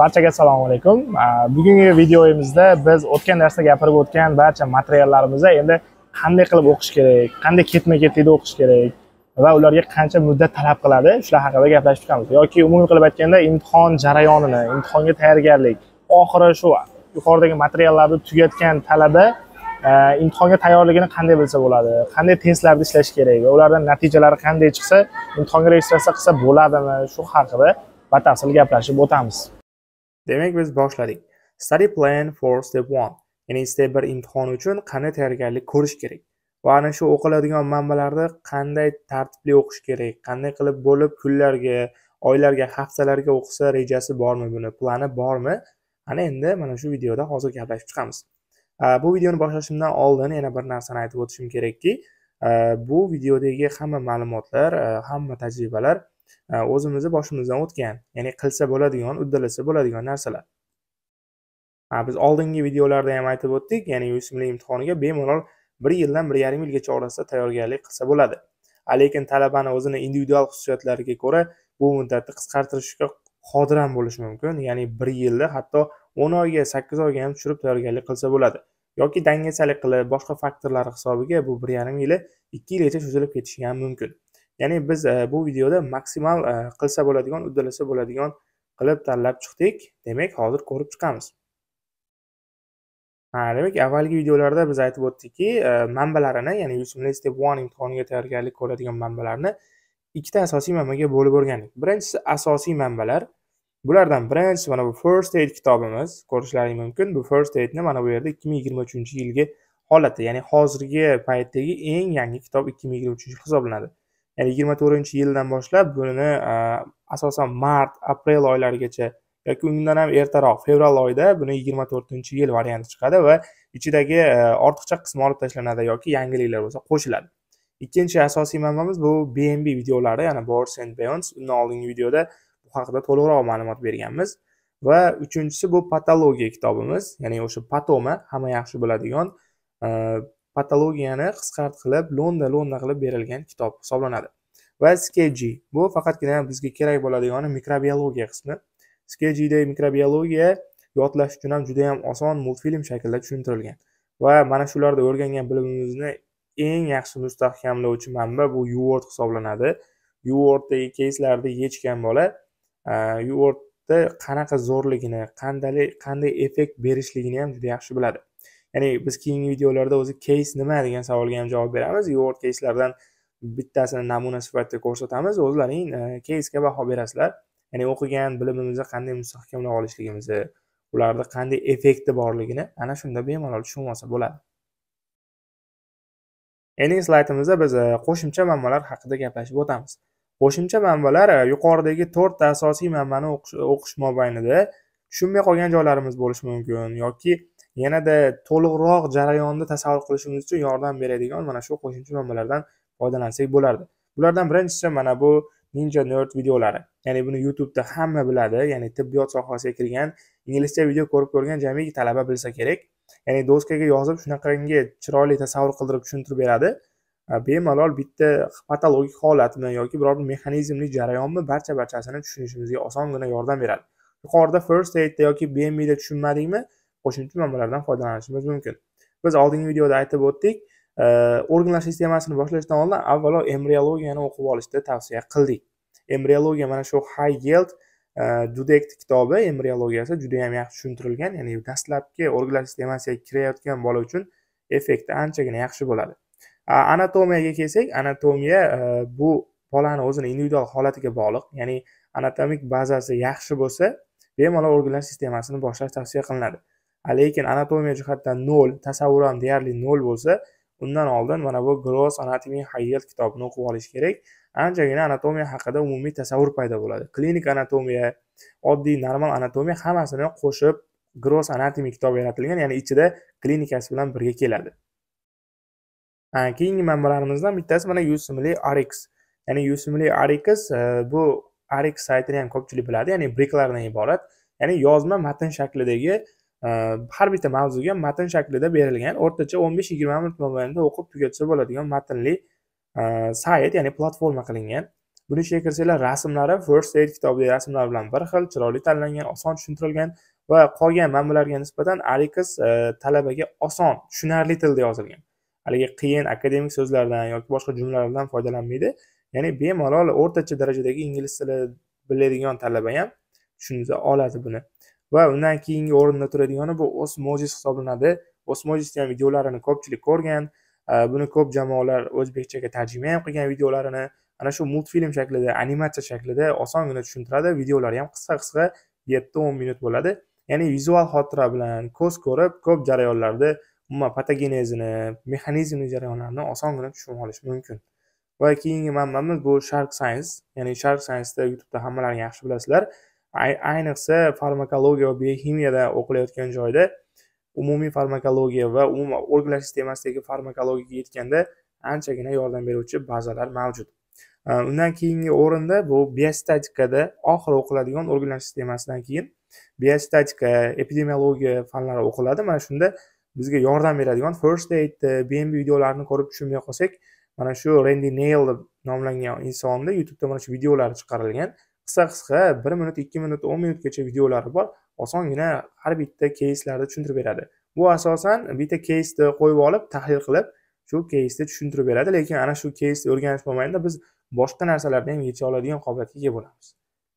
barchaga assalomu alaykum bugungi videoyimizda biz o'tgan darsda gapirib o'tgan barcha materiallarimizni endi qanday qilib o'qish kerak qanday ketma ketlikda o'qish kerak va ularga qancha muddat talab qiladi shular haqida gaplashib chiqamiz yoki umumiy qilib aytganda imtihon jarayonini imtihonga tayyorgarlik oxiri shu yuqoridagi materiallarni tugatgan talaba imtihonga tayyorligini qanday bilsa bo'ladi qanday testlarda ishlash kerak va ulardan natijalari qanday chiqsa imtihonga registratsiya qilsa bo'ladimi shu haqida batafsil gaplashib o'tamiz Demak, biz boshladik. Study plan for step 1. Ya'ni step 1 imtihon uchun qanday tayyorgarlik ko'rish kerak va ana shu o'qiladigan manbalarni qanday tartibli o'qish kerak, qanday qilib bo'lib kunlarga, oylarga, haftalarga o'qisa rejasi bormi buni, plani bormi? Ana endi mana shu videoda hozir gaplashib chiqamiz. Bu videoni boshlashimdan oldin yana bir narsani aytib o'tishim kerakki, bu videodagi hamma ma'lumotlar, hamma tajribalar Э, o'zimizni boshimizdan o'tgan ya'ni qilsa bo'ladigan uddalasa bo'ladigan narsalar biz oldingi videolarda ham aytib o'tdik ya'ni yusimli imtihoniga bemalol bir yildan bir yarim yilgacha orasida tayyorgarlik qilsa bo'ladi lekin talabani o'zini individual xususiyatlariga ko'ra bu muddatni qisqartirishga qodir ham bo'lishi mumkin ya'ni bir yilni hatto o'n oyga sakkiz oyga ham tushirib tayyorgarlik qilsa bo'ladi yoki dangasalik qilib boshqa faktorlar hisobiga bu bir yarim yili ikki yilgacha cho'zilib ketishi ham mumkin ya'ni biz e, bu videoda maksimal e, qilsa bo'ladigan uddalasa bo'ladigan qilib tanlab chiqdik demak hozir ko'rib chiqamiz ha demak avvalgi videolarda biz aytib o'tdikki e, manbalarini ya'ni yusimli step one imtihoniga tayyorgarlik ko'radigan manbalarni ikkita asosiy manbaga bo'lib o'rgandik birinchisi asosiy manbalar bulardan birinchisi mana bu first aid kitobimiz ko'rishlaring mumkin bu first aidni mana bu yerda ikki ming yigirma uchinchi yilgi holati ya'ni hozirgi paytdagi eng yangi kitob ikki ming yigirma uchinchi yil hisoblanadi ya'ni yigirma to'rtinchi yildan boshlab buni asosan mart aprel oylarigacha yoki undan ham ertaroq fevral oyida buni yigirma to'rtinchi yil varianti chiqadi va ichidagi e, ortiqcha qismi olib tashlanadi yoki yangiliklar bo'lsa qo'shiladi ikkinchi asosiy manbamiz bu bnb videolari ya'ni bors and beyonds undan oldingi videoda bu haqida to'liqroq ma'lumot berganmiz va uchinchisi bu patologiya kitobimiz ya'ni o'sha patoma hamma yaxshi biladigan e, patologiyani qisqart qilib lo'nda lo'nda qilib berilgan kitob hisoblanadi va skeji bu faqatgina bizga kerak bo'ladigani mikrobiologiya qismi skejida mikrobiologiya yodlash uchun ham juda ham oson multfilm shaklida tushuntirilgan va mana shularda o'rgangan bilimimizni eng yaxshi mustahkamlovchi manba bu uord hisoblanadi uorddagi keyslarni yechgan bola uordda qanaqa zo'rligini qanday qanday effekt berishligini ham juda yaxshi biladi ya'ni biz keyingi videolarda o'zi keys nima degan savolga ham javob beramiz keys keyslardan bittasini namuna sifatida ko'rsatamiz o'zlaring keysga baho berasizlar ya'ni o'qigan bilimimizni qanday mustahkamlab olishligimizni ularni qanday effekti borligini ana shunda bemalol tushunib olsa bo'ladi endigi slaydimizda biz e, qo'shimcha manbalar haqida gaplashib o'tamiz qo'shimcha manbalar e, yuqoridagi to'rtta asosiy manbani o'qish mobaynida tushunmay qolgan joylarimiz bo'lishi mumkin yoki yanada to'liqroq jarayonni tasavvur qilishimiz uchun yordam beradigan mana shu qo'shimcha manbalardan foydalansak bo'lardi bulardan birinchisi mana bu ninja nerd videolari ya'ni buni youtubeda hamma biladi ya'ni tibbiyot sohasiga kirgan inglizcha video ko'rib ko'rgan jamiki talaba bilsa kerak ya'ni doskaga yozib shunaqangi chiroyli tasavvur qildirib tushuntirib beradi bemalol bitta patologik holatmi yoki biror bir mexanizmli jarayonmi barcha barchasini tushunishimizga osongina yordam beradi yuqorida first aidda yoki bmda tushunmadingmi qo'shimcha manbalardan foydalanishimiz mumkin biz oldingi videoda aytib o'tdik e, organlar sistemasini boshlashdan oldin avvalo embriologiyani o'qib olishni tavsiya qildik embriologiya mana shu high yield e, dudekt kitobi embriologiyasi juda yam yaxshi tushuntirilgan ya'ni dastlabki organlar sistemasiga kirayotgan bola uchun effekti anchagina yaxshi bo'ladi anatomiyaga kelsak anatomiya e, bu bolani o'zini individual holatiga bog'liq ya'ni anatomik bazasi yaxshi bo'lsa bemalol organlar sistemasini boshlash tavsiya qilinadi lekin anatomiya jihatdan nol tasavvuran deyarli nol bo'lsa undan oldin mana bu gross anatomy hayel kitobini o'qib olish kerak anchagina anatomiya haqida umumiy tasavvur paydo bo'ladi klinik anatomiya oddiy normal anatomiya hammasini qo'shib gross anatomy kitobi yaratilgan ya'ni ichida klinikasi bilan birga keladi keyingi manbalarimizdan bittasi mana yusimli arx ya'ni yusimli arx e, bu arx saytini ham ko'pchilik biladi ya'ni briklardan iborat ya'ni yozma matn shaklidagi Э, har bitta mavzuga matn shaklida berilgan o'rtacha o'n besh yigirma minut mobaynida o'qib tugatsa bo'ladigan matnli e, sayt ya'ni platforma qilingan buni ichiga kirsanglar rasmlari first aid kitobidagi rasmlar bilan bir xil chiroyli tanlangan oson tushuntirilgan va qolgan manbalarga nisbatan alikas e, talabaga oson tushunarli tilda yozilgan haligi qiyin akademik so'zlardan yoki boshqa jumlalardan foydalanmaydi ya'ni bemalol o'rtacha darajadagi ingliz tili biladigan talaba ham tushuna oladi buni va undan keyingi o'rinda turadigani bu osmojis hisoblanadi osmojisni ham videolarini ko'pchilik ko'rgan buni ko'p jamoalar o'zbekchaga tarjima ham qilgan videolarini ana shu multfilm shaklida animatsiya shaklida osongina tushuntiradi videolari ham qisqa qisqa yetti o'n minut bo'ladi ya'ni vizual xotira bilan ko'z ko'rib ko'p jarayonlarda umuman patogenezini mexanizmni jarayonlarini osongina tushunib olish mumkin va keyingi manbamiz bu shark science ya'ni shark scienceda youtubeda hammalaring yaxshi bilasizlar ayniqsa farmakologiya va biokimiyada o'qilayotgan joyda umumiy farmakologiya va umuman organlar sistemasidagi farmakologiyaga yetganda anchagina yordam beruvchi bazalar mavjud undan keyingi o'rinda bu biostatikada oxiri o'qiladigan organlar sistemasidan keyin biostatika epidemiologiya fanlari o'qiladi mana shunda bizga yordam beradigan first aid bmb e, videolarini ko'rib tushunmay qolsak mana shu rendi neyl deb nomlangan insonni youtubeda mana shu videolari chiqarilgan qisqa qisqa bir minut ikki minut o'n minutgacha videolari bor osongina har bitta keyslarni tushuntirib beradi bu asosan bitta keysni qo'yib olib tahlil qilib shu keysni tushuntirib beradi lekin ana shu keysni o'rganish mobaynida biz boshqa narsalarni ham yecha oladigan qobiliyatga ega bo'lamiz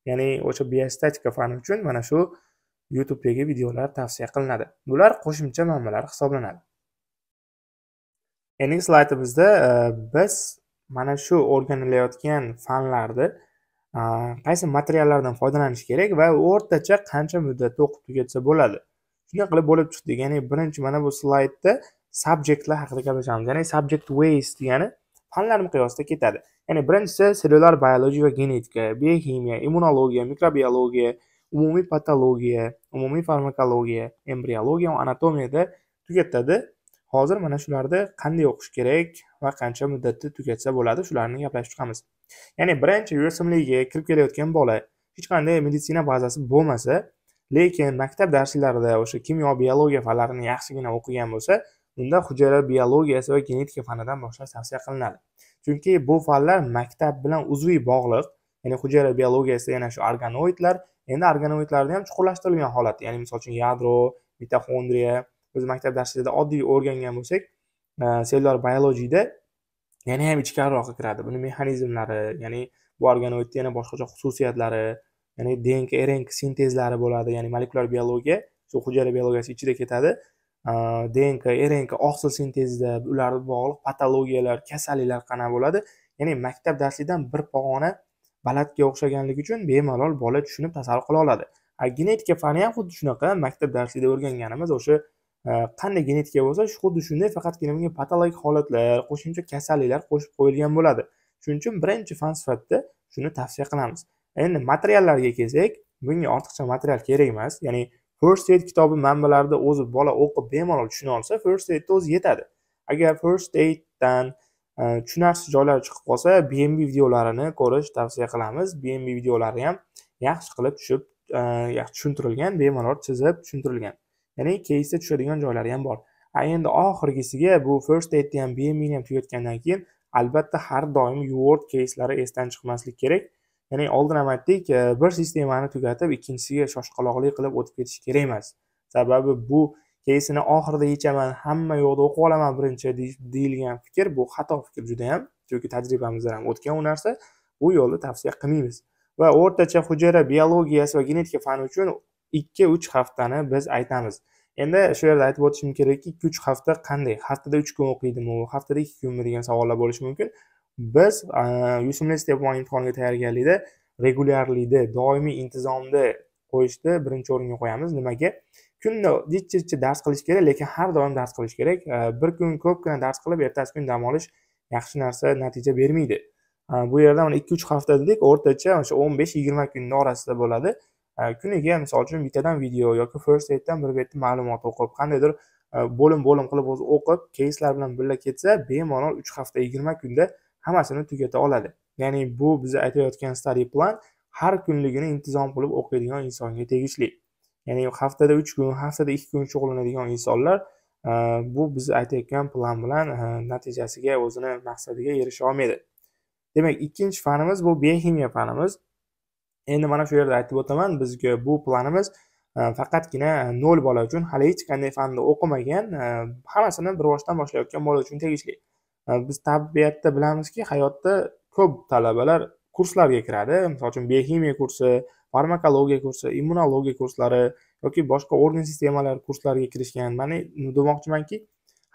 ya'ni o'sha biostatika fani uchun mana shu youtubedagi videolar tavsiya qilinadi bular qo'shimcha manbalar hisoblanadi endigi slaydimizda e, biz mana shu o'rganilayotgan fanlarni qaysi materiallardan foydalanish kerak va o'rtacha qancha muddatda o'qib tugatsa bo'ladi shunday qilib bo'lib chiqdi ya'ni birinchi mana bu slaydda subjektlar haqida gaplashamiz ya'ni subject ways degani fanlar miqyosida ketadi ya'ni birinchisi sellular biologiya va genetika biokimiya immunologiya mikrobiologiya umumiy patologiya umumiy farmakologiya embriologiya va anatomiyada tugatadi hozir mana shularda qanday o'qish kerak va qancha muddatda tugatsa bo'ladi shularni gaplashib chiqamiz ya'ni birinchi yo'sinligiga kirib kelayotgan bola hech qanday meditsina bazasi bo'lmasa lekin maktab darslarida o'sha kimyo biologiya fanlarini yaxshigina o'qigan bo'lsa unda hujayra biologiyasi va genetika fanidan boshlash tavsiya qilinadi chunki bu fanlar maktab bilan uzviy bog'liq ya'ni hujayra biologiyasida yana shu organoidlar endi organoidlarni ham chuqurlashtirilgan holat ya'ni misol uchun yadro mitoxondriya biz maktab darslarida oddiy o'rgangan bo'lsak cellular biologiyada yana ham ichkariroqqa kiradi buni mexanizmlari ya'ni bu organoidni yana boshqacha xususiyatlari ya'ni dnk rnk sintezlari bo'ladi ya'ni molekulyar biologiya shu hujayra biologiyasi ichida ketadi dnk rnk oqsil sintezida ularga bog'liq patologiyalar kasalliklar qanaqa bo'ladi ya'ni maktab darsligidan bir pog'ona balatga o'xshaganligi uchun bemalol bola tushunib tasavvur qila oladi genetika fani ham xuddi shunaqa maktab darsligida o'rganganimiz o'sha Э, qanday genetika bo'lsa xuddi shunday faqatgina bunga patologik holatlar qo'shimcha kasalliklar qo'shib qo'yilgan bo'ladi shuning uchun birinchi fan sifatida shuni tavsiya qilamiz endi materiallarga kelsak bunga ortiqcha material kerak emas ya'ni first aid kitobi manbalarida o'zi bola o'qib bemalol tushuna olsa first aidni o'zi yetadi agar first aiddan e, tushunarsiz joylar chiqib qolsa bmb videolarini ko'rish tavsiya qilamiz bmb videolari ham yaxshi qilib tushib e, tushuntirilgan bemalol chizib tushuntirilgan ya'ni keysga tushadigan joylari ham bor a endi oxirgisiga bu first aidni ham bmni ham tugatgandan keyin albatta har doim word keyslari esdan chiqmaslik kerak ya'ni oldin ham aytdik e, bir sistemani tugatib ikkinchisiga shoshqaloqlik qilib o'tib ketish kerak emas sababi bu keysini oxirida yechaman hamma yoqda o'qib olaman birinchi deyilgan fikr bu xato fikr juda yam chunki tajribamizdan ham o'tgan u narsa bu yo'lni tavsiya qilmaymiz va o'rtacha hujayra biologiyasi va genetika fani uchun ikki uch haftani biz aytamiz endi shu yerda aytib o'tishim kerakki ikki uch hafta qanday haftada uch kun o'qiydimi haftada ikki kunmi degan savollar bo'lishi mumkin biz yusimli step imtihoniga tayyorgarlikda regulyarlikni doimiy intizomni qo'yishni birinchi o'ringa qo'yamiz nimaga kunda nechi dich dars qilish kerak lekin har doim dars qilish kerak bir kun ko'pgina dars qilib ertasi kun dam olish yaxshi narsa natija bermaydi bu yerda mana ikki uch hafta dedik o'rtacha o'sha o'n besh yigirma kunni orasida bo'ladi kuniga misol uchun bittadan video yoki first aiddan bir betni ma'lumot o'qib qandaydir e, bo'lim bo'lim qilib o'zi o'qib keyslar bilan birga ketsa bemalol uch hafta yigirma kunda hammasini tugata oladi ya'ni bu biz aytayotgan study plan har kunligini intizom qilib o'qiydigan insonga tegishli ya'ni haftada uch kun haftada ikki kun shug'ullanadigan insonlar e, bu biz aytayotgan plan bilan e, natijasiga o'zini maqsadiga erisha olmaydi demak ikkinchi fanimiz bu bioximiya fanimiz endi mana shu yerda aytib o'taman bizga bu planimiz e, faqatgina nol bola uchun hali hech qanday fanni o'qimagan e, hammasini bir boshdan boshlayotgan bola uchun tegishli e, biz tabiatda bilamizki hayotda ko'p talabalar kurslarga kiradi misol uchun bioximiya kursi farmakologiya kursi immunologiya kurslari yoki boshqa organ sistemalari kurslariga kirishgan mana demoqchimanki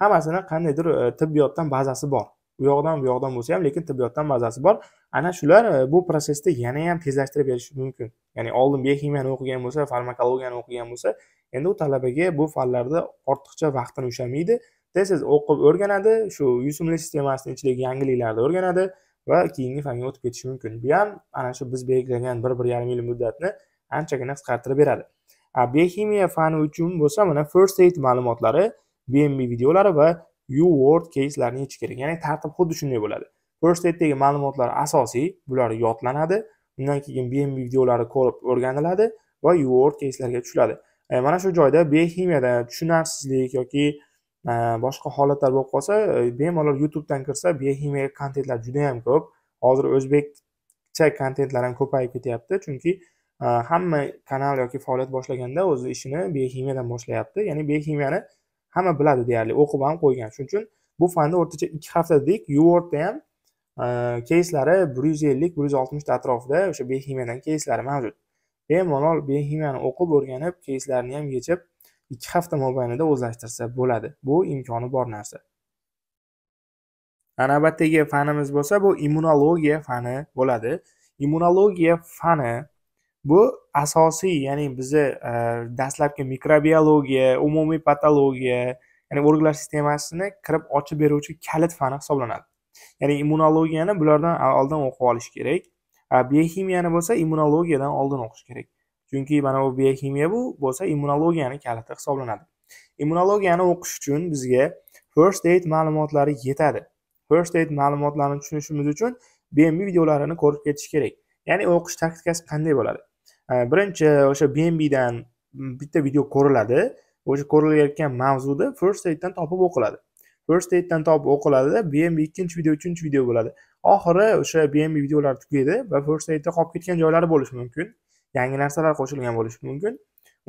hammasini qandaydir tibbiyotdan bazasi bor bu yoqdan bu yoqdan bo'lsa ham lekin tibbiyotdan mazasi bor ana shular e, bu protsessni yana ham tezlashtirib berishi mumkin ya'ni oldin biohimiyani o'qigan bo'lsa farmakologiyani o'qigan bo'lsa endi u talabaga bu fanlarda ortiqcha vaqtini ushlamaydi tez tez o'qib o'rganadi shu yusimli sistemasini ichidagi yangiliklarni o'rganadi va keyingi fanga o'tib ketishi mumkin bu ham ana shu biz belgilagan bir bir yarim yil muddatni anchagina qisqartirib beradi biohimiya fani uchun bo'lsa mana first aid ma'lumotlari bmb videolari va you word case'larni yechish kerak ya'ni tartib xuddi shunday bo'ladi first aid'dagi ma'lumotlar asosiy bular yodlanadi undan keyin bm videolari ko'rib o'rganiladi va you word case'larga tushiladi e, mana shu joyda behimiyada tushunarsizlik yoki e, boshqa holatlar bo'lib qolsa e, bemalol youtubedan kirsa behimiya kontentlar juda yam ko'p hozir o'zbekcha kontentlar ham ko'payib ketyapti chunki e, hamma kanal yoki faoliyat boshlaganda o'zi ishini beximiyadan boshlayapti ya'ni beximiyani hamma biladi deyarli o'qib ham qo'ygan shuning uchun bu fanni o'rtacha ikki dedik yuordda ham e, keyslari bir yuz ellik bir yuz oltmishta atrofida o'sha behimiyadan keyslari mavjud bemalol behimiyani o'qib o'rganib keyslarni ham yechib ikki hafta mobaynida o'zlashtirsa bo'ladi bu imkoni bor narsa navbatdagi fanimiz bo'lsa bu immunologiya fani bo'ladi immunologiya fani bu asosiy ya'ni bizni e, dastlabki mikrobiologiya umumiy patologiya ya'ni o'rgulash sistemasini kirib ochib beruvchi kalit fani hisoblanadi ya'ni immunologiyani bulardan oldin o'qib olish kerak bioximiyani bo'lsa immunologiyadan oldin o'qish kerak chunki mana bu bioximiya bu bo'lsa immunologiyani kaliti hisoblanadi immunologiyani o'qish uchun bizga first aid ma'lumotlari yetadi first aid ma'lumotlarini tushunishimiz uchun bmi videolarini ko'rib ketish kerak ya'ni o'qish taktikasi qanday bo'ladi Э, birinchi o'sha dan bitta video ko'riladi o'sha ko'rilayotgan mavzuda first aiddan topib o'qiladi first aiddan topib o'qiladida bnb ikkinchi video uchinchi video bo'ladi oxiri o'sha bnb videolari tugaydi va first aidda qolib ketgan joylari bo'lishi mumkin yangi narsalar qo'shilgan bo'lishi mumkin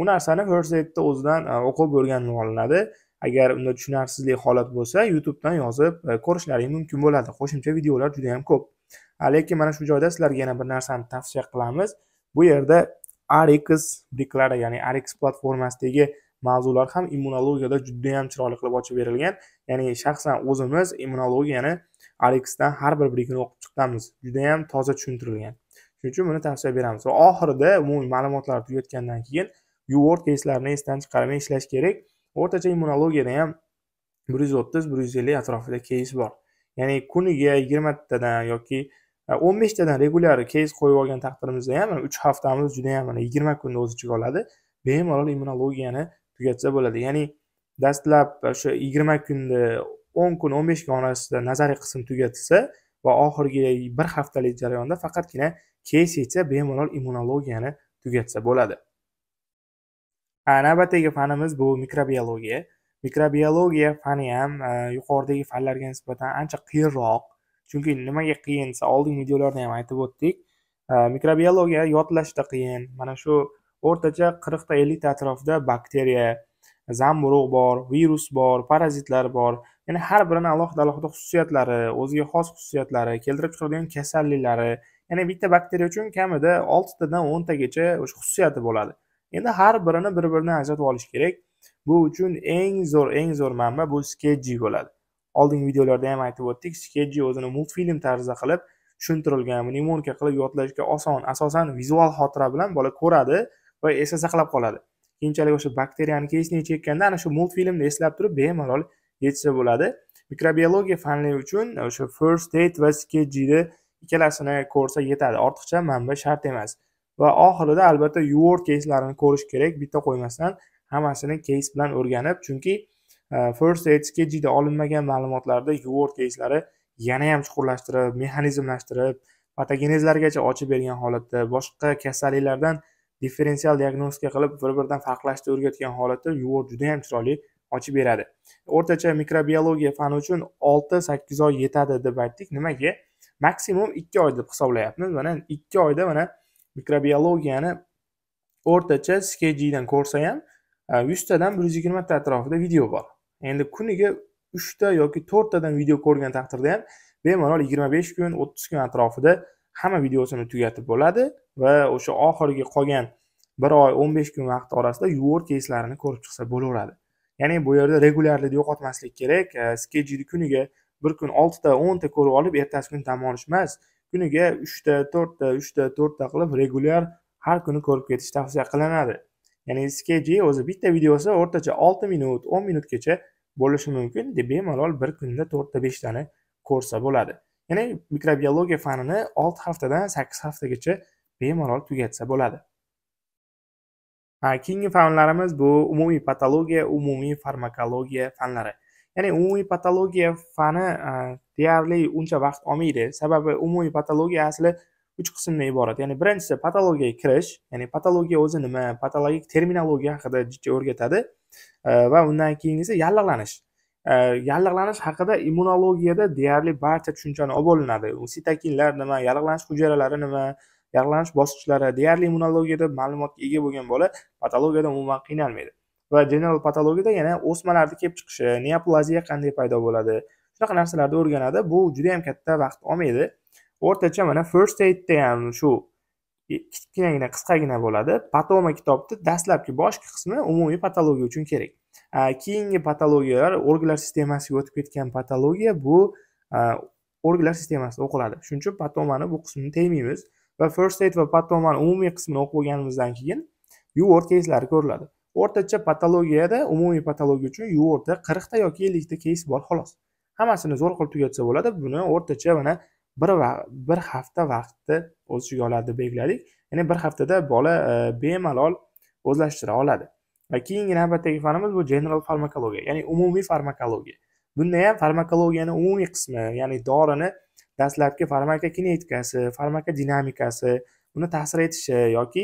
u narsani first aidni o'zidan e, o'qib o'rganib olinadi agar unda tushunarsizlik holat bo'lsa youtubedan yozib e, ko'rishlaring mumkin bo'ladi qo'shimcha videolar juda yam ko'p lekin mana shu joyda sizlarga yana bir narsani tavsiya qilamiz bu yerda rx briklari ya'ni rx platformasidagi mavzular ham immunologiyada judayam chiroyli qilib ochib berilgan ya'ni shaxsan o'zimiz immunologiyani rxdan har bir brikini o'qib chiqqanmiz judayam toza tushuntirilgan shuning uchun buni tavsiya beramiz va oxirida umumiy ma'lumotlar tugatgandan keyin uword keyslarni esdan chiqarmay ishlash kerak o'rtacha immunologiyada ham bir yuz o'ttiz bir yuz ellik atrofida keys bor ya'ni kuniga yigirmatadan yoki o'n beshtadan regular keys qo'yib olgan taqdirimizda ham uch haftamiz juda ham mana yigirma kunni o'z ichiga oladi bemalol immunologiyani tugatsa bo'ladi ya'ni dastlab o'sha yigirma kunda o'n kun o'n besh kun orasida nazariy qism tugatilsa va oxirgi bir haftalik jarayonda faqatgina keys yetsa bemalol immunologiyani tugatsa bo'ladi navbatdagi fanimiz bu mikrobiologiya mikrobiologiya fani ham yuqoridagi fanlarga nisbatan ancha qiyinroq chunki nimaga qiyin oldingi videolarda ham aytib o'tdik mikrobiologiya yodlashda qiyin mana shu o'rtacha qirqta ellikta atrofida bakteriya zamburug' bor virus bor parazitlar bor ya'ni har birini alohida alohida xususiyatlari o'ziga xos xususiyatlari keltirib chiqaradigan kasalliklari ya'ni bitta bakteriya uchun kamida oltitadan o'ntagacha o'sha xususiyati bo'ladi endi har birini bir biridan ajratib olish kerak bu uchun eng zo'r eng zo'r manba bu skeji bo'ladi oldingi videolarda ham aytib o'tdik skechi o'zini multfilm tarzida qilib tushuntirilgan mnemonika qilib yodlashga oson asosan vizual xotira bilan bola ko'radi va esda saqlab qoladi keyinchalik o'sha bakteriyani kesney chekkanda ana shu multfilmni eslab turib bemalol yechsa bo'ladi mikrobiologiya fanlari uchun o'sha first aid va skejini ikkalasini ko'rsa yetadi ortiqcha manba shart emas va oxirida albatta yuvort keyslarini ko'rish kerak bitta qo'ymasdan hammasini keys bilan o'rganib chunki Э, first aidsga juda olinmagan ma'lumotlarda yuvor keyslari yana ham chuqurlashtirib mexanizmlashtirib patogenezlargacha ochib bergan holatda boshqa kasalliklardan differensial diagnostika qilib bir biridan farqlashni o'rgatgan holatda yuvor juda ham chiroyli ochib beradi o'rtacha mikrobiologiya fani uchun olti sakkiz oy yetadi deb aytdik nimaga maksimum ikki oy deb hisoblayapmiz mana ikki oyda mana mikrobiologiyani o'rtacha skjdan ko'rsa ham e, yuztadan bir yuz yigirmata atrofida video bor endi kuniga uchta yoki to'rttadan video ko'rgan taqdirda ham bemalol yigirma besh kun o'ttiz kun atrofida hamma videosini tugatib bo'ladi va o'sha oxirgi qolgan bir oy o'n besh kun vaqt orasida yuvor keyslarini ko'rib chiqsa bo'laveradi ya'ni bu yerda regularlikni yo'qotmaslik kerak э, skejini kuniga bir kun oltita o'nta ko'rib olib ertasi kuni dam olish emas kuniga uchta to'rtta uchta to'rtta qilib regulyar har kuni ko'rib ketish tavsiya qilinadi ya'ni skeji o'zi bitta videosi o'rtacha olti minut o'n minutgacha bo'lishi mumkin deb bemalol bir kunda to'rtta beshtani ko'rsa bo'ladi ya'ni mikrobiologiya fanini olti haftadan sakkiz haftagacha bemalol tugatsa bo'ladi keyingi fanlarimiz bu umumiy patologiya umumiy farmakologiya fanlari ya'ni umumiy patologiya fani deyarli uncha vaqt olmaydi sababi umumiy patologiya asli uch qismdan iborat ya'ni birinchisi patologiyaga kirish ya'ni patologiya o'zi nima patologik terminologiya haqida o'rgatadi va э, undan keyingisi yallig'lanish э, yallig'lanish haqida immunologiyada deyarli barcha tushunchani olib olinadi sitakinlar nima yallig'lanish hujayralari nima yallig'lanish bosqichlari deyarli immunologiyada ma'lumotga ega bo'lgan bola patologiyada umuman qiynalmaydi va general patologiyada yana o'smalarni kelib chiqishi neoplaziya qanday paydo bo'ladi shunaqa narsalarni o'rganadi bu juda yam katta vaqt olmaydi o'rtacha mana first aidda ham shu E, kichkinagina qisqagina bo'ladi patoma kitobni dastlabki boshqa qismi umumiy patologiya uchun kerak keyingi patologiyalar organlar sistemasiga o'tib ketgan patologiya bu organlar sistemasida o'qiladi shuning uchun patomani bu qismini tegmaymiz va first aid va patomani umumiy qismini o'qib bo'lganimizdan keyin yuvor keyslari ko'riladi o'rtacha patologiyada umumiy patologiya uchun yuvorda qirqta yoki ellikta keys bor xolos hammasini zo'r qilib tugatsa bo'ladi buni o'rtacha mana bir bir hafta vaqtni o'z deb belgiladik ya'ni bir haftada bola e, bemalol o'zlashtira oladi va keyingi navbatdagi fanimiz bu general farmakologiya ya'ni umumiy farmakologiya bunda ham farmakologiyani umumiy qismi ya'ni dorini dastlabki farmakokinetikasi farmakodinamikasi uni ta'sir etishi yoki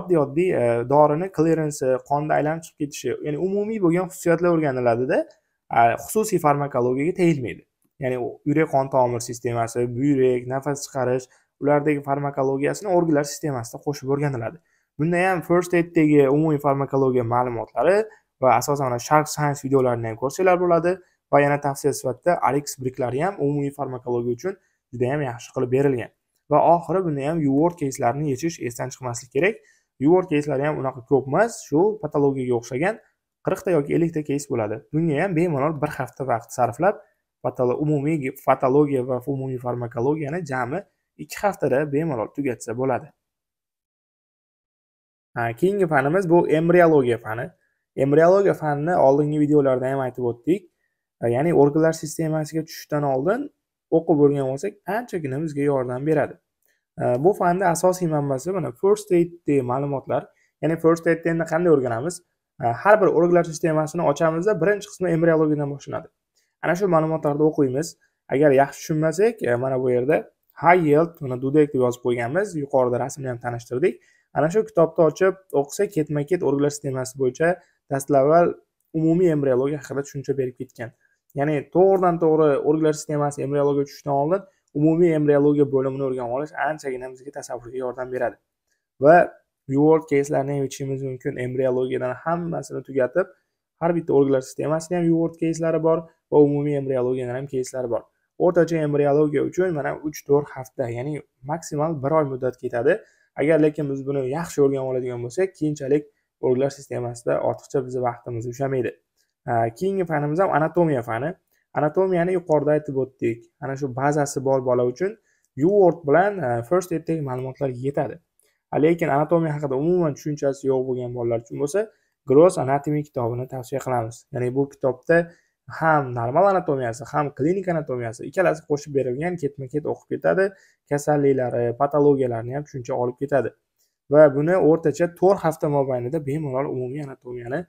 oddiy oddiy e, dorini clearansi qonda aylanib chiqib ketishi ya'ni umumiy bo'lgan xususiyatlar o'rganiladida xususiy farmakologiyaga tegilmaydi ya'ni yurak qon tomir sistemasi buyrak nafas chiqarish ulardagi farmakologiyasini organlar sistemasida qo'shib o'rganiladi bunda ham first aiddagi umumiy farmakologiya ma'lumotlari va asosan mana shark science videolarini ham ko'rsanglar bo'ladi va yana tavsiya sifatida alex briklari ham umumiy farmakologiya uchun juda ham yaxshi qilib berilgan va oxiri bunda ham yuvor keyslarni yechish esdan chiqmaslik kerak yuvor keyslari ham unaqa ko'p emas shu patologiyaga o'xshagan qirqta yoki ellikta keys bo'ladi bunga ham bemalol bir hafta vaqt sarflab umumiy patologiya va umumiy farmakologiyani jami ikki haftada bemalol tugatsa bo'ladi keyingi fanimiz bu embriologiya fani embriologiya fanini oldingi videolarda ham aytib o'tdik ya'ni organlar sistemasiga tushishdan oldin o'qib o'rgan bo'lsak anchagina bizga yordam beradi bu fanni asosiy manbasi mana first aidni ma'lumotlar ya'ni first aidni endi qanday o'rganamiz har bir organlar sistemasini ochamizda birinchi qismi embriologiyadan boshlanadi ana shu ma'lumotlarni o'qiymiz agar yaxshi tushunmasak e, mana bu yerda high yield uni dudek deb yozib qo'yganmiz yuqorida rasmni ham tanishtirdik ana shu kitobni ochib o'qisak ketma ket o'rgulash sistemasi bo'yicha dastavval umumiy embriologiya haqida tushuncha berib ketgan ya'ni to'g'ridan to'g'ri o'rgulash sistemasi embriologiya tushishdan oldin umumiy embriologiya bo'limini o'rganib olish anchagina bizga tasavvurga yordam beradi va reward keyslarni ham yechishimiz mumkin embriologiyadan hammasini tugatib har bitta o'rgulash sistemasini ham reward keyslari bor va umumiy embriologiyadan ham keyslar bor o'rtacha embriologiya uchun mana uch to'rt hafta ya'ni maksimal bir oy muddat ketadi agar lekin biz buni yaxshi o'rganib oladigan bo'lsak keyinchalik o'rglash sistemasida ortiqcha bizni vaqtimiz ushlamaydi keyingi fanimiz ham anatomiya fani anatomiyani yuqorida aytib o'tdik ana shu bazasi bor bola uchun yuord bilan first aiddagi ma'lumotlar yetadi lekin anatomiya haqida umuman tushunchasi yo'q bo'lgan bolalar uchun bo'lsa gross anatomy kitobini tavsiya qilamiz ya'ni bu kitobda ham normal anatomiyasi ham klinik anatomiyasi ikkalasi qo'shib berilgan ketma ket o'qib ketadi kasalliklari patologiyalarini ham shuncha olib ketadi va buni o'rtacha to'rt hafta mobaynida bemalol umumiy anatomiyani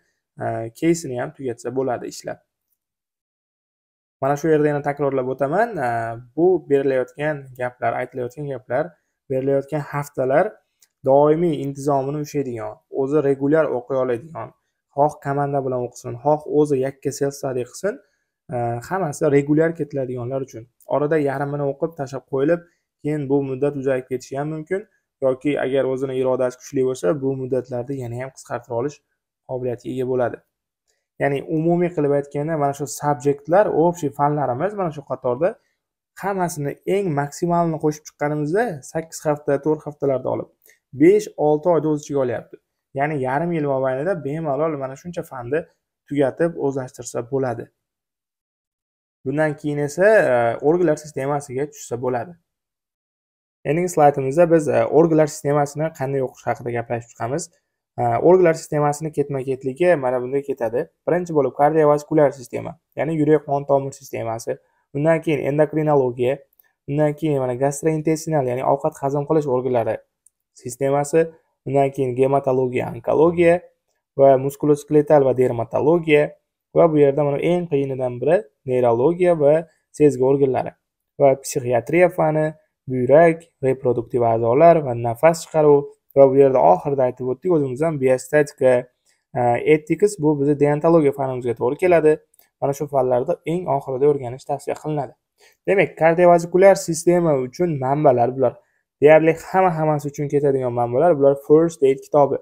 e, keysini ham tugatsa bo'ladi ishlab mana shu yerda yana takrorlab o'taman e, bu berilayotgan gaplar aytilayotgan gaplar berilayotgan haftalar doimiy intizomini ushlaydigan o'zi regulyar o'qiy oladigan xoh komanda bilan o'qisin xoh o'zi yakka self study qilsin e, hammasi regulyar ketiladiganlar uchun orada yarmini o'qib tashlab qo'yilib keyin bu muddat uzayib ketishi ham mumkin yoki agar o'zini irodasi kuchli bo'lsa bu muddatlarni yana ham qisqartira olish qobiliyatiga ega bo'ladi ya'ni umumiy qilib aytganda mana shu subjektlar общий fanlarimiz mana shu qatorda hammasini eng maksimalini qo'shib chiqqanimizda sakkiz hafta to'rt haftalarda olib besh olti oyda o'z ichiga olyapti ya'ni yarim yil mobaynida bemalol mana shuncha fanni tugatib o'zlashtirsa bo'ladi bundan keyin esa e, organlar sistemasiga tushsa bo'ladi keyingi slaydimizda biz e, organlar sistemasini qanday o'qish haqida gaplashib chiqamiz e, organlar sistemasini ketma ketligi mana bunda ketadi birinchi bo'lib kardiovaskular sistema ya'ni yurak qon tomir sistemasi undan keyin endokrinologiya undan keyin mana gastrointestinal ya'ni ovqat hazm qilish organlari sistemasi undan keyin gematologiya onkologiya va muskuloskeletal va dermatologiya va bu yerda mana eng qiyinidan biri neyrologiya va sezgi organlari va psixiatriya fani buyrak reproduktiv a'zolar va nafas chiqaruv va bu yerda oxirida aytib o'tdik o'zimiz ham biostatika etikis bu bizni deontologiya fanimizga to'g'ri keladi mana shu fanlarda eng oxirida o'rganish tavsiya qilinadi demak kardiovaskulyar sistema uchun manbalar bular deyarli hamma hammasi uchun ketadigan manbalar bular first aid kitobi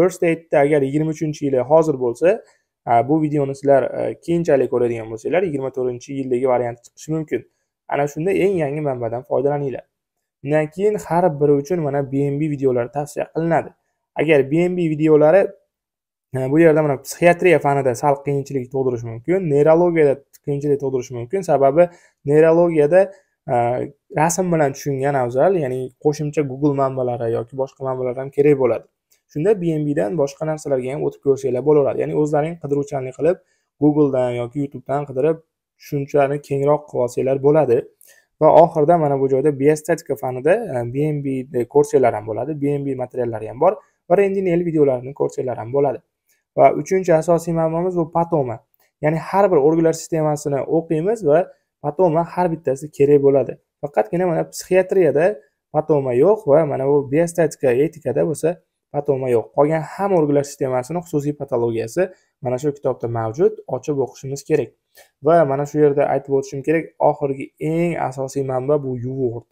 first aidda agar yigirma uchinchi yili hozir bo'lsa bu videoni sizlar keyinchalik ko'radigan bo'lsanglar yigirma to'rtinchi yildagi variant chiqishi mumkin ana shunda eng yangi manbadan foydalaninglar undan keyin har biri uchun mana bnb videolari tavsiya qilinadi agar bnb videolari bu yerda mana psixiatriya fanida sal qiyinchilik tug'dirishi mumkin neyrologiyada qiyinchilik tug'dirishi mumkin sababi neyrologiyada rasm bilan tushungan afzal ya'ni qo'shimcha google manbalari yoki boshqa manbalar ham kerak bo'ladi shunda dan boshqa narsalarga ham o'tib ko'rsanglar bo'laveradi ya'ni o'zlaring qidiruvchanlik qilib googledan yoki youtubedan qidirib tushunchani kengroq qilib olsanglar bo'ladi va oxirida mana bu joyda biostatika fanida e, bnbni ko'rsanglar ham bo'ladi bnb materiallari ham bor va rendinel videolarini ko'rsanglar ham bo'ladi va uchinchi asosiy manbamiz bu patoma ya'ni har bir organlar sistemasini o'qiymiz va patoma har bittasi kerak bo'ladi faqatgina mana psixiatriyada patoma yo'q va mana bu biostatika etikada bo'lsa patoma yo'q qolgan hamma organlar sistemasini xususiy patologiyasi mana shu kitobda mavjud ochib o'qishimiz kerak va mana shu yerda aytib o'tishim kerak oxirgi eng asosiy manba bu yuvort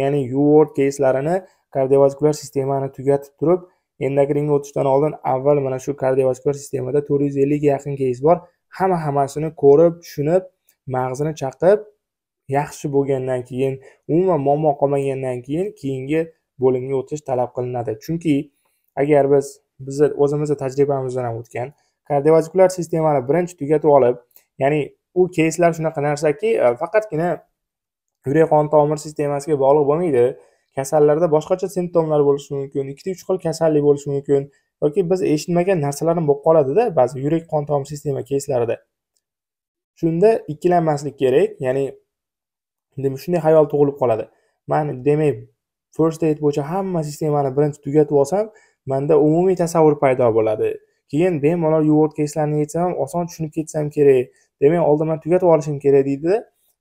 ya'ni yuvort keyslarini kardiovaskular sistemani tugatib turib endokringa o'tishdan oldin avval mana shu kardiovaskular sistemada to'rt yuz ellikga yaqin keys bor hamma hammasini ko'rib tushunib mag'zini chaqib yaxshi bo'lgandan keyin umuman muammo qolmagandan keyin keyingi bo'limga o'tish talab qilinadi chunki agar biz bizni o'zimizni tajribamizdan ham o'tgan kardiovaskulyar sistemani birinchi tugatib olib ya'ni u keyslar shunaqa narsaki e, faqatgina yurak qon tomir sistemasiga bog'liq bo'lmaydi kasallarda boshqacha simptomlar bo'lishi mumkin ikkita uch xil kasallik bo'lishi mumkin yoki biz narsalar ham bo'lib qoladida ba'zi yurak qon tomir sistema keyslarida shunda ikkilanmaslik kerak ya'ni demak shunday xayol tug'ilib qoladi man demak first aid bo'yicha hamma sistemani birinchi tugatib olsam manda umumiy tasavvur paydo bo'ladi keyin bemalol keslarni keyslarni yechsam oson tushunib ketsam kerak demak oldin man tugatib olishim kerak deydida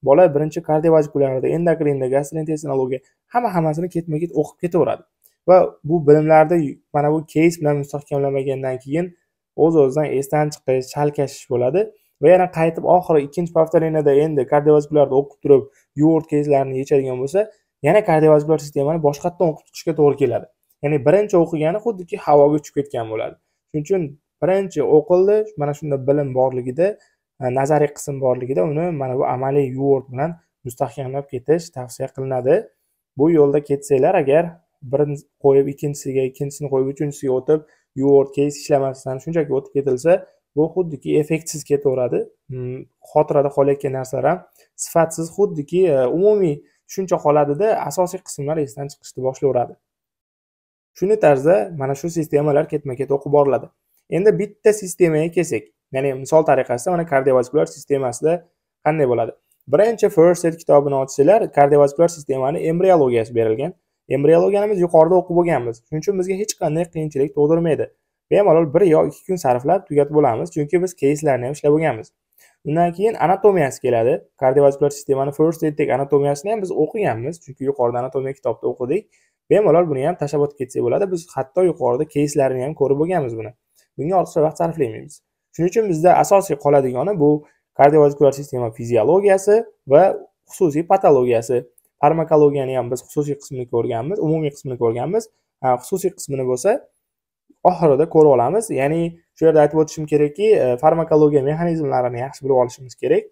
bola birinchi kardiovaskularda endokrinda gastrointestinalogiya hamma hammasini ketma ket o'qib ketaveradi va bu bilimlarni mana bu keys bilan mustahkamlamagandan keyin o'z o'zidan esdan chiqish chalkashish bo'ladi va yana qaytib oxiri ikkinchi повторениеda endi kardiovaskularni o'qib turib yuvort kezlarini yechadigan bo'lsa yana kardiovaskular sistemani boshqatdan o'qib chiqishga to'g'ri keladi ya'ni birinchi o'qigani xuddiki havoga uchib ketgan bo'ladi shuning uchun birinchi o'qildi mana shunda bilim borligida e, nazariy qism borligida uni mana bu amaliy yuvort bilan mustahkamlab ketish tavsiya qilinadi bu yo'lda ketsanglar agar birini qo'yib ikkinchisiga ikkinchisini qo'yib uchinchisiga o'tib yuvort keys ishlamasdan shunchaki o'tib ketilsa bu xuddiki effektsiz ketaveradi hmm, xotirada qolayotgan narsalar ham sifatsiz xuddiki e, umumiy tushuncha qoladida asosiy qismlar esdan chiqishni boshlayveradi shuni tarzda mana shu sistemalar ketma ket o'qib boriladi endi bitta sistemaga kelsak ya'ni misol tariqasida mana kardiovaskulyar sistemasida qanday bo'ladi birinchi first kitobini ochsanglar kardiovaskulyar sistemani embriologiyasi berilgan embriologiyani biz yuqorida o'qib bo'lganmiz shuning uchun bizga hech qanday qiyinchilik tug'dirmaydi bemalol bir yo ikki kun sarflab tugatib bo'lamiz chunki biz keyslarni ham ishlab bo'lganmiz undan keyin anatomiyasi keladi kardiovaskular sistemani first aid anatomiyasini ham biz o'qiganmiz chunki yuqorida anatomiya kitobida o'qidik bemalol buni ham tashlab o'tib ketsak bo'ladi biz hatto yuqorida keyslarini ham ko'rib bo'lganmiz buni bunga ortiqcha vaqt sarflamaymiz shuning uchun bizda asosiy qoladigani bu kardiovaskular sistema fiziologiyasi va xususiy patologiyasi farmakologiyani ham biz xususiy qismini ko'rganmiz umumiy qismini ko'rganmiz xususiy qismini bo'lsa oxirida ko'rib olamiz ya'ni shu yerda aytib o'tishim kerakki e, farmakologiya mexanizmlarini yaxshi bilib olishimiz kerak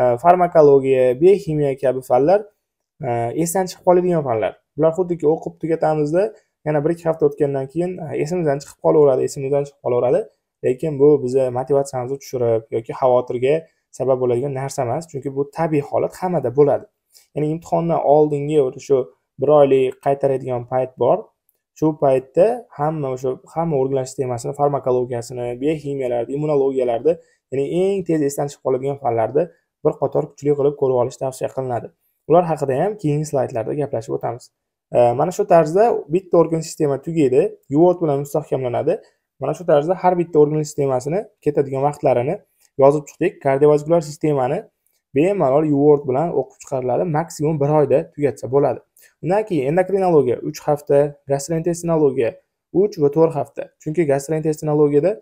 e, farmakologiya bioximiya kabi fanlar e, esdan chiqib qoladigan fanlar bular xuddiki o'qib tugatamizda yana bir ikki hafta o'tgandan keyin esimizdan chiqib qolaveradi esimizdan chiqib qolaveradi lekin bu bizni motivatsiyamizni tushirib yoki xavotirga sabab bo'ladigan narsa emas chunki bu tabiiy holat hammada bo'ladi ya'ni imtihondan oldingi o'sha shu bir oylik qaytaradigan payt bor shu paytda hamma o'sha hamma o'rganish sistemasini farmakologiyasini bioximiyalarni immunologiyalarni ya'ni eng tez esdan chiqib qoladigan fanlarni bir qator kuchli qilib ko'rib olish tavsiya qilinadi ular haqida ham keyingi slaydlarda gaplashib o'tamiz mana shu tarzda bitta organ sistema tugaydi yuvot bilan mustahkamlanadi mana shu tarzda har bitta organ sistemasini ketadigan vaqtlarini yozib chiqdik kardiovaskulyar sistemani bemalol yuvort bilan o'qib chiqariladi maksimum bir oyda tugatsa bo'ladi undan keyin endokrinologiya uch hafta gastrointestinologiya uch va to'rt hafta chunki gastrointestinologiyada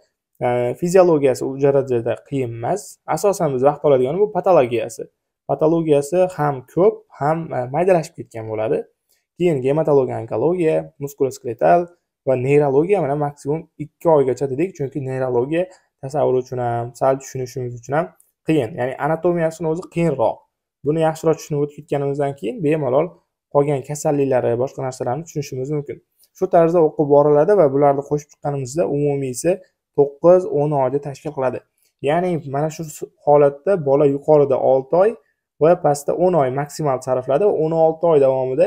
e, fiziologiyasi u darajada qiyin emas asosan biz vaqt oladigani bu patologiyasi patologiyasi ham ko'p ham e, maydalashib ketgan bo'ladi keyin gematologiya onkologiya muskuloskeletal va neyrologiya mana maksimum ikki oygacha dedik chunki neyrologiya tasavvur uchun ham sal tushunishimiz uchun ham qiyin ya'ni anatomiyasini o'zi qiyinroq buni yaxshiroq tushunib o'tib ketganimizdan keyin bemalol qolgan kasalliklari boshqa narsalarni tushunishimiz mumkin shu tarzda o'qib boriladi va bularni qo'shib chiqqanimizda umumiysi to'qqiz o'n oyni tashkil qiladi ya'ni mana shu holatda bola yuqorida olti oy va pastda o'n oy maksimal sarfladi va o'n olti oy davomida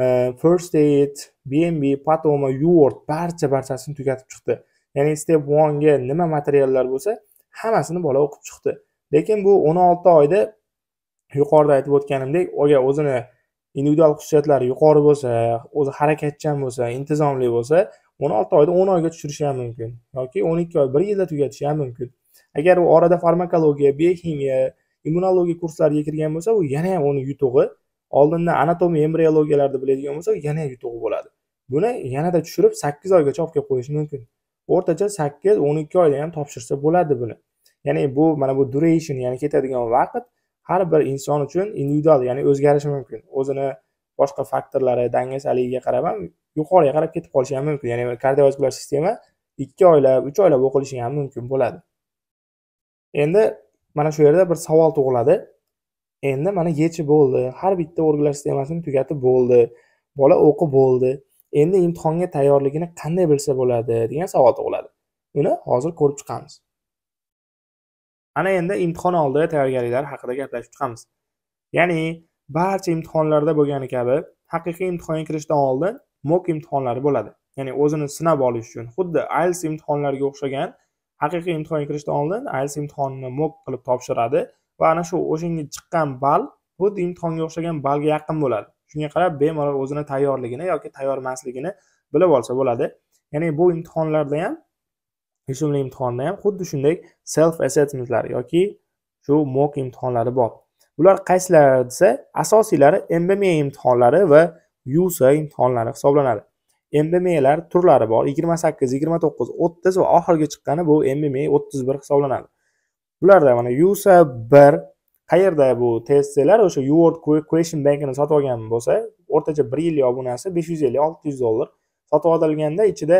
e, first aid bnb patoma yuort barcha barchasini tugatib chiqdi ya'ni step onega nima materiallar bo'lsa hammasini bola o'qib chiqdi lekin bu o'n olti oyda yuqorida aytib o'tganimdek agar o'zini individual xususiyatlari yuqori bo'lsa o'zi harakatchan bo'lsa intizomli bo'lsa o'n olti oyda o'n oyga tushirishi ham mumkin yoki o'n ikki oy bir yilda tugatishi ham mumkin agar u orada farmakologiya biokimiya immunologiya kurslariga kirgan bo'lsa u yana ham uni yutug'i oldindan anatomiya embriologiyalarni biladigan bo'lsa yana ham yutug'i bo'ladi buni yanada tushirib sakkiz oygacha olib kelib qo'yish mumkin o'rtacha sakkiz o'n ikki oyda ham topshirsa bo'ladi buni ya'ni bu mana bu duration ya'ni ketadigan vaqt har bir inson uchun individual ya'ni o'zgarishi mumkin o'zini boshqa faktorlari dangasaligiga qarab ham yuqoriga qarab ketib qolishi ham mumkin ya'ni kardiovaskulyar sistema ikki oylab uch oylab o'qilishi ham mumkin bo'ladi endi mana shu yerda bir savol tug'iladi endi mana yechi bo'ldi har bitta organlar sistemasini tugatib bo'ldi bola o'qib bo'ldi endi imtihonga tayyorligini qanday bilsa bo'ladi degan savol tug'iladi uni hozir ko'rib chiqamiz ana endi imtihon oldi tayyorgarliklar haqida gaplashib chiqamiz ya'ni barcha imtihonlarda bo'lgani kabi haqiqiy imtihonga kirishdan oldin mok imtihonlari bo'ladi ya'ni o'zini sinab olish uchun xuddi iels imtihonlariga o'xshagan haqiqiy imtihonga kirishdan oldin iels imtihonini mok qilib topshiradi va ana shu o'shanga chiqqan ball xuddi imtihonga o'xshagan ballga yaqin bo'ladi shunga qarab bemalol o'zini tayyorligini yoki tayyor emasligini bilib olsa bo'ladi ya'ni bu imtihonlarda ham ishumli imtihonda ham xuddi shunday self assessmentlar yoki shu mock imtihonlari bor bular qaysilar desa asosiylari mbma imtihonlari va usa imtihonlari hisoblanadi mbmalar turlari bor yigirma sakkiz yigirma to'qqiz o'ttiz va oxirgi chiqqani bu mbma o'ttiz bir hisoblanadi bularda mana usa bir qayerda bu testlar o'sha uword question bankini sotib olgan bo'lsa o'rtacha bir yillik obunasi besh yuz ellik olti yuz dollar sotib olganda ichida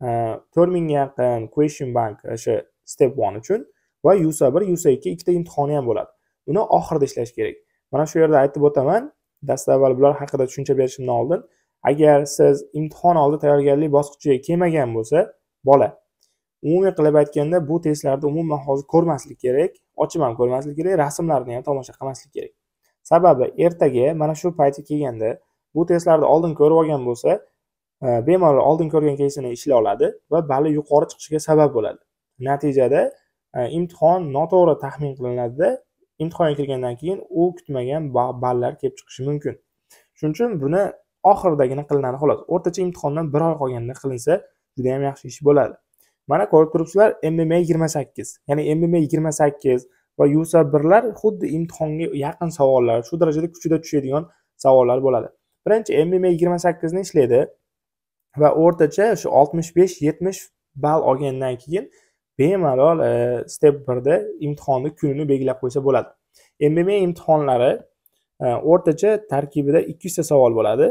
to'rt mingga yaqin question bank o'sha step one uchun va usa bir usa ikki ikkita imtihoni ham bo'ladi uni oxirida ishlash kerak mana shu yerda aytib o'taman dastavval bular haqida tushuncha berishimdan oldin agar siz imtihon oldi tayyorgarlik bosqichiga kelmagan bo'lsa bola umumiy qilib aytganda bu testlarni umuman hozir ko'rmaslik kerak ochib ham ko'rmaslik kerak rasmlarni ham tomosha qilmaslik kerak sababi ertaga mana shu paytga kelganda bu testlarni oldin ko'rib olgan bo'lsa Э, bemalol oldin ko'rgan keysini ishlay oladi va balli yuqori chiqishiga sabab bo'ladi natijada e, imtihon noto'g'ri taxmin qilinadida imtihonga kirgandan keyin u kutmagan ballar kelib chiqishi mumkin shuning uchun buni oxiridagina qilinadi xolos o'rtacha imtihondan bir oy qolganda qilinsa juda yam yaxshi ish bo'ladi mana ko'rib turibsizlar mma yigirma sakkiz ya'ni mma yigirma sakkiz va yusa birlar xuddi imtihonga yaqin savollar shu darajada kuchida tushadigan savollar bo'ladi birinchi mma yigirma sakkizni ishlaydi va o'rtacha shu oltmish besh yetmish ball olgandan keyin bemalol e, step birda imtihonni kunini belgilab qo'ysa bo'ladi mma imtihonlari e, o'rtacha tarkibida ikki yuzta savol bo'ladi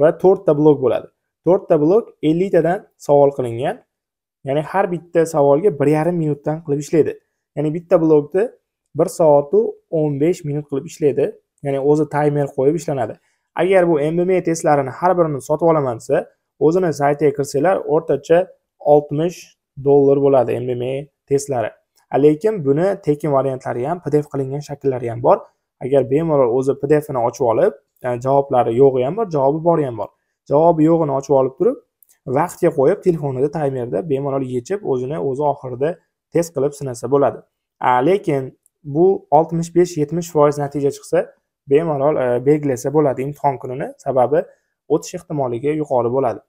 va to'rtta blok bo'ladi to'rtta blok elliktadan savol qilingan ya'ni har bitta savolga bir yarim minutdan qilib ishlaydi ya'ni bitta blokni bir soatu o'n besh minut qilib ishlaydi ya'ni o'zi taymer qo'yib ishlanadi agar bu mma testlarini har birini sotib olaman desa o'zini saytiga kirsanglar o'rtacha 60 dollar bo'ladi mma e testlari lekin buni tekin variantlari ham pdf qilingan shakllari ham bor agar bemalol o'zi pdfini ochib olib javoblari yo'g'i ham bor javobi bori ham bor javobi yo'g'ini ochib olib turib vaqtga qo'yib telefonida taymerda bemalol yechib o'zini o'zi oxirida test qilib sinasa bo'ladi lekin bu 65-70 foiz natija chiqsa bemalol e, belgilasa bo'ladi imtihon kunini sababi o'tish ehtimolligi yuqori bo'ladi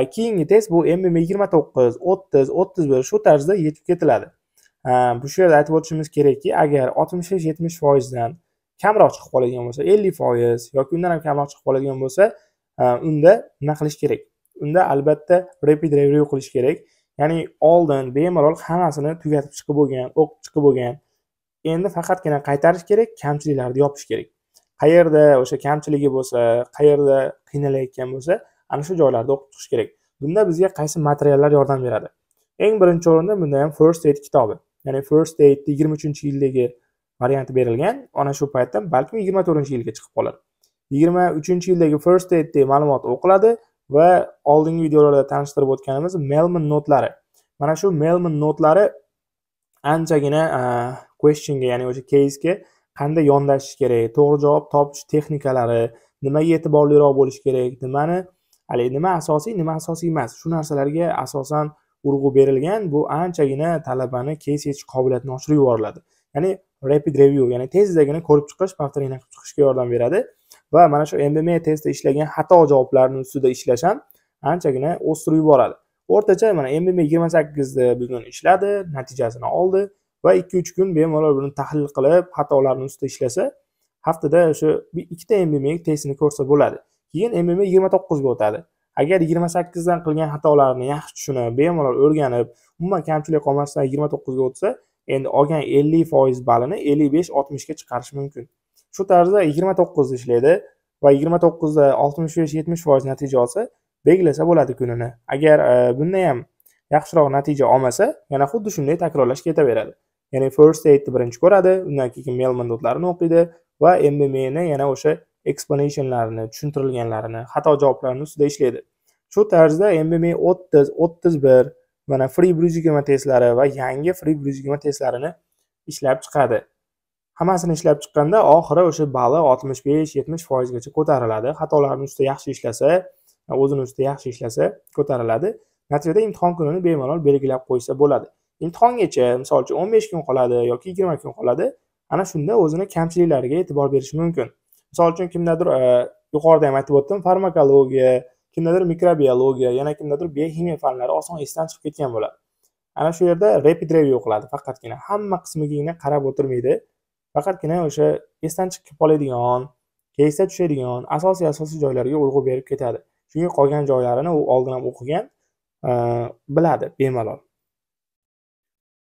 keyingi test bu mm yigirma to'qqiz o'ttiz o'ttiz bir shu tarzda yetib ketiladi bu shu yerda aytib o'tishimiz kerakki agar oltmish besh yetmish foizdan kamroq chiqib qoladigan bo'lsa ellik foiz yoki undan ham kamroq chiqib qoladigan bo'lsa unda nima qilish kerak unda albatta rapid review qilish kerak ya'ni oldin bemalol hammasini tugatib chiqib bo'lgan o'qib chiqib bo'lgan endi faqatgina qaytarish kerak kamchiliklarni yopish kerak qayerda o'sha kamchiligi bo'lsa qayerda qiynalayotgan bo'lsa ana shu joylarda o'qib chiqish kerak bunda bizga qaysi materiallar yordam beradi eng birinchi o'rinda bunda ham first aid kitobi ya'ni first aid yigirma uchinchi yildagi varianti berilgan ana shu paytda balkim yigirma to'rtinchi yilga chiqib qolar yigirma uchinchi yildagi first aidda ma'lumot o'qiladi va oldingi videolarda tanishtirib o'tganimiz melman notlari mana shu melman notlari anchagina questionga ya'ni o'sha keysga qanday yondashish kerak to'g'ri javob topish texnikalari nimaga e'tiborliroq bo'lish kerak nimani haligi nima asosiy nima asosiy emas shu narsalarga asosan urg'u berilgan bu anchagina talabani keys yechish qobiliyatini oshirib yuboriladi ya'ni rapid review ya'ni tezdagina ko'rib chiqish повторение qilib chiqishga yordam beradi va mana shu mma e testda ishlagan xato javoblarni ustida ishlash ham anchagina o'stirib yuboradi o'rtacha mana mma e yigirma sakkizda bugun ishladi natijasini oldi va ikki uch kun bemalol buni tahlil qilib xatolarni ustida ishlasa haftada o'sha ikkita mma e testini ko'rsa bo'ladi keyin mma yigirma to'qqizga o'tadi agar yigirma sakkizdan qilgan xatolarni yaxshi tushunib bemalol o'rganib umuman kamchilik qolmasdan yigirma to'qqizga o'tsa endi olgan ellik foiz ballini ellik besh oltmishga chiqarish mumkin shu tarzda yigirma to'qqizda ishlaydi va yigirma to'qqizda oltmish besh yetmish foiz natija olsa belgilasa bo'ladi kunini agar e, bunda ham yaxshiroq natija olmasa yana xuddi shunday takrorlash ketaveradi ya'ni first aidni birinchi ko'radi undan keyin melmandotlarni o'qiydi va mmmni yana o'sha explanationlarini tushuntirilganlarini xato javoblarni ustida ishlaydi shu tarzda mma o'ttiz o'ttiz bir mana free brusigma testlari va yangi free brusigma testlarini ishlab chiqadi hammasini ishlab chiqqanda oxiri o'sha balli oltmish besh yetmish foizgacha ko'tariladi xatolarni ustida yaxshi ishlasa o'zini ustida yaxshi ishlasa ko'tariladi natijada imtihon kunini bemalol belgilab qo'ysa bo'ladi imtihongacha misol uchun o'n besh kun qoladi yoki yigirma kun qoladi ana shunda o'zini kamchiliklariga e'tibor berishi mumkin misol uchun kimdadir e, yuqorida ham aytib o'tdim farmakologiya kimdadir mikrobiologiya yana kimdadir biohimiya fanlari oson esdan chiqib ketgan bo'ladi ana shu yerda rapid review qiladi faqatgina hamma qismigina qarab o'tirmaydi faqatgina o'sha esdan chiqib qoladigan keysa tushadigan asosiy asosiy joylarga urg'u berib ketadi chunki qolgan joylarini u oldin ham o'qigan e, biladi bemalol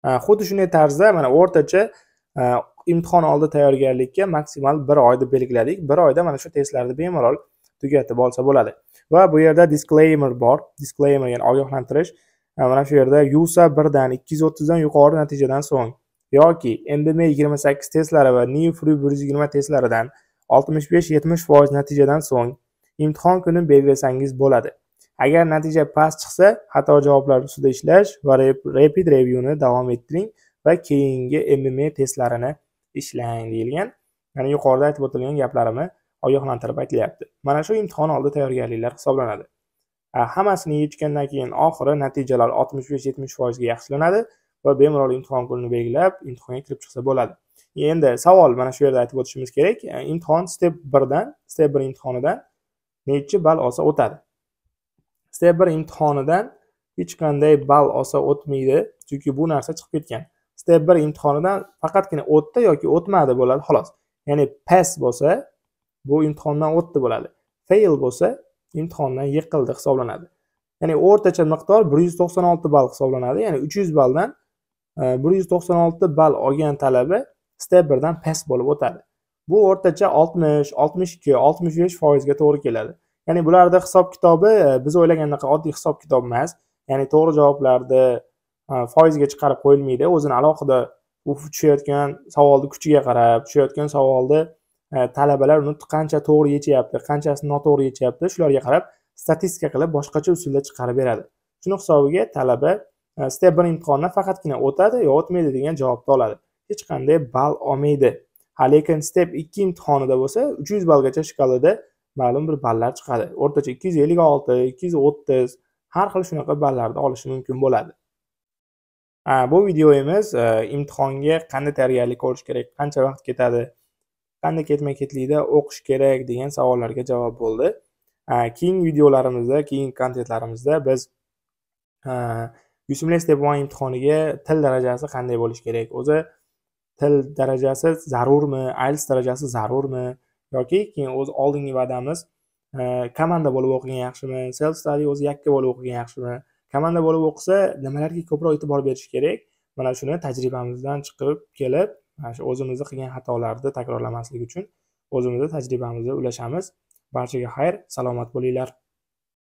e, xuddi shunday tarzda mana o'rtacha imtihon oldi tayyorgarlikka maksimal bir oyni belgiladik bir oyda mana shu testlarni bemalol tugatib olsa bo'ladi va bu yerda disclaimer bor disclaimer ya'ni ogohlantirish mana shu yerda yusa birdan ikki yuz o'ttizdan yuqori natijadan so'ng yoki mdm yigirma sakkiz testlari va new free bir yuz yigirma testlaridan oltmish besh yetmish foiz natijadan so'ng imtihon kuni belgilasangiz bo'ladi agar natija past chiqsa xato javoblar ustida ishlash va rapid reviewni davom ettiring va keyingi mma testlarini ishlang deyilgan ya'ni yuqorida aytib o'tilgan gaplarimni ogohlantirib aytilyapti mana shu imtihon oldi tayyorgarliklar hisoblanadi hammasini yechgandan keyin oxiri natijalar oltmish besh yetmish foizga yaxshilanadi va bemalol imtihon kunini belgilab imtihonga kirib chiqsa bo'ladi e, endi savol mana shu yerda aytib o'tishimiz kerak e, imtihon step birdan step bir imtihonidan nechi ball olsa o'tadi step bir imtihonidan hech qanday ball olsa o'tmaydi chunki bu narsa chiqib ketgan step bir imtihonidan faqatgina o'tdi yoki o'tmadi bo'ladi xolos ya'ni pass bo'lsa bu imtihondan o'tdi bo'ladi fail bo'lsa imtihondan yiqildi hisoblanadi ya'ni o'rtacha miqdor bir yuz to'qson olti ball hisoblanadi ya'ni uch yuz balldan e, bir yuz to'qson olti ball olgan talaba step birdan pass bo'lib o'tadi bu o'rtacha oltmish oltmish ikki oltmish besh foizga to'g'ri keladi ya'ni bularni hisob kitobi e, biz o'ylagandek oddiy hisob kitob emas ya'ni to'g'ri javoblarni foizga chiqarib qo'yilmaydi o'zini alohida u tushayotgan savolni kuchiga qarab tushayotgan savolni e, talabalar uni qancha to'g'ri yechyapti qanchasi noto'g'ri yechyapti shularga qarab statistika qilib boshqacha usulda chiqarib beradi shuni hisobiga talaba e, step bir imtihondan faqatgina o'tadi yo o'tmaydi degan javobni oladi hech qanday ball olmaydi ha lekin step ikki imtihonida bo'lsa uch yuz ballgacha shkalada ma'lum bir ballar chiqadi o'rtacha ikki yuz ellik olti ikki yuz o'ttiz har xil shunaqa ballarni olishi mumkin bo'ladi bu videoyimiz e, imtihonga qanday tayyorgarlik ko'rish kerak qancha vaqt ketadi qanday ketma ketlikda o'qish kerak degan savollarga javob bo'ldi keyingi videolarimizda keyingi kontentlarimizda biz yusimli step one imtihoniga til darajasi qanday bo'lishi kerak o'zi til darajasi zarurmi ielts darajasi zarurmi yoki keyin o'zi oldingi va'damiz komanda bo'lib o'qigan yaxshimi self study o'zi yakka bo'lib o'qigan yaxshimi komanda bo'lib o'qisa nimalarga ko'proq e'tibor berish kerak mana shuni tajribamizdan chiqib kelib mana shu o'zimizni qilgan xatolarni takrorlamaslik uchun o'zimizni tajribamizni ulashamiz barchaga xayr salomat bo'linglar